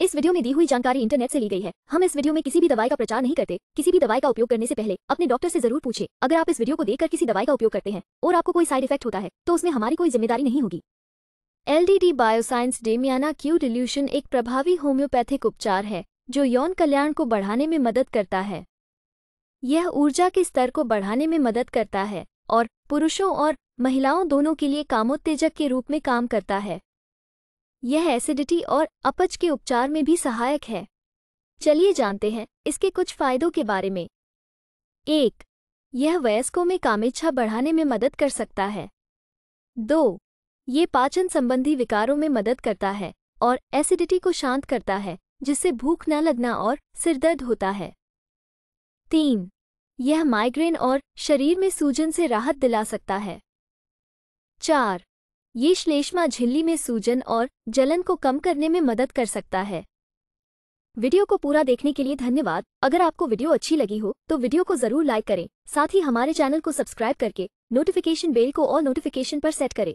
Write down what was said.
इस वीडियो में दी हुई जानकारी इंटरनेट से ली गई है हम इस वीडियो में किसी भी दवाई का प्रचार नहीं करते किसी भी दवाई का उपयोग करने से पहले अपने डॉक्टर से जरूर पूछे अगर आप इस वीडियो को देखकर किसी दवाई का उपयोग करते हैं और आपको कोई साइड इफेक्ट होता है तो उसमें हमारी कोई जिम्मेदारी नहीं होगी D bioscience damiana Q dilution एक प्रभावी होम्योपैथिक उपचार है जो यौन कल्याण को बढ़ाने में मदद करता है यह ऊर्जा के स्तर को बढ़ाने में मदद करता है और पुरुषों और महिलाओं दोनों के लिए कामोत्तेजक के रूप में काम करता है यह एसिडिटी और अपच के उपचार में भी सहायक है चलिए जानते हैं इसके कुछ फायदों के बारे में एक यह वयस्कों में कामेच्छा बढ़ाने में मदद कर सकता है दो ये पाचन संबंधी विकारों में मदद करता है और एसिडिटी को शांत करता है जिससे भूख न लगना और सिरदर्द होता है तीन यह माइग्रेन और शरीर में सूजन से राहत दिला सकता है चार ये श्लेष्मा झिल्ली में सूजन और जलन को कम करने में मदद कर सकता है वीडियो को पूरा देखने के लिए धन्यवाद अगर आपको वीडियो अच्छी लगी हो तो वीडियो को जरूर लाइक करें साथ ही हमारे चैनल को सब्सक्राइब करके नोटिफिकेशन बेल को और नोटिफिकेशन पर सेट करें